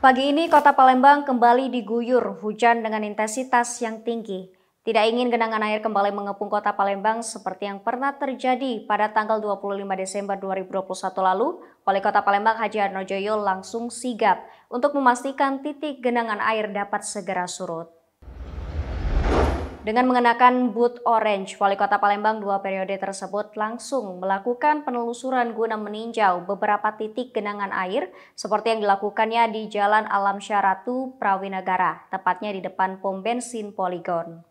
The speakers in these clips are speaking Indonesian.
Pagi ini kota Palembang kembali diguyur hujan dengan intensitas yang tinggi. Tidak ingin genangan air kembali mengepung kota Palembang seperti yang pernah terjadi pada tanggal 25 Desember 2021 lalu, Wali Kota Palembang Haji Joyo langsung sigap untuk memastikan titik genangan air dapat segera surut. Dengan mengenakan boot orange, Wali Kota Palembang dua periode tersebut langsung melakukan penelusuran guna meninjau beberapa titik genangan air seperti yang dilakukannya di Jalan Alam Syaratu, Prawinagara, tepatnya di depan pom bensin Poligon.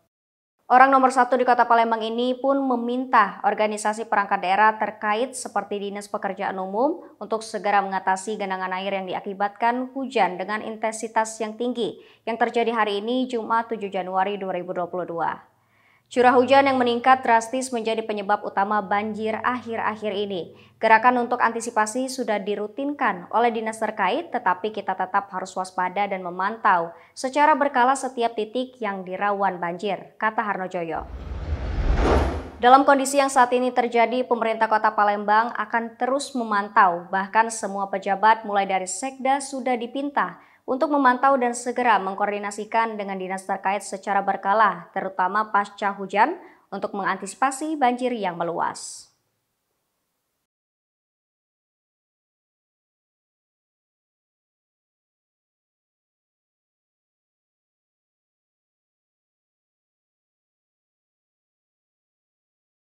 Orang nomor satu di kota Palembang ini pun meminta organisasi perangkat daerah terkait seperti Dinas Pekerjaan Umum untuk segera mengatasi genangan air yang diakibatkan hujan dengan intensitas yang tinggi yang terjadi hari ini Jumat 7 Januari 2022. Curah hujan yang meningkat drastis menjadi penyebab utama banjir akhir-akhir ini. Gerakan untuk antisipasi sudah dirutinkan oleh dinas terkait, tetapi kita tetap harus waspada dan memantau secara berkala setiap titik yang dirawan banjir, kata Harno Joyo. Dalam kondisi yang saat ini terjadi, pemerintah kota Palembang akan terus memantau, bahkan semua pejabat mulai dari sekda sudah dipinta untuk memantau dan segera mengkoordinasikan dengan dinas terkait secara berkala, terutama pasca hujan, untuk mengantisipasi banjir yang meluas.